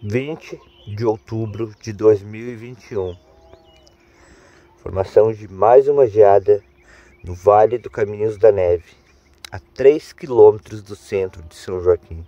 20 de outubro de 2021. Formação de mais uma geada no Vale do Caminhos da Neve, a 3 quilômetros do centro de São Joaquim.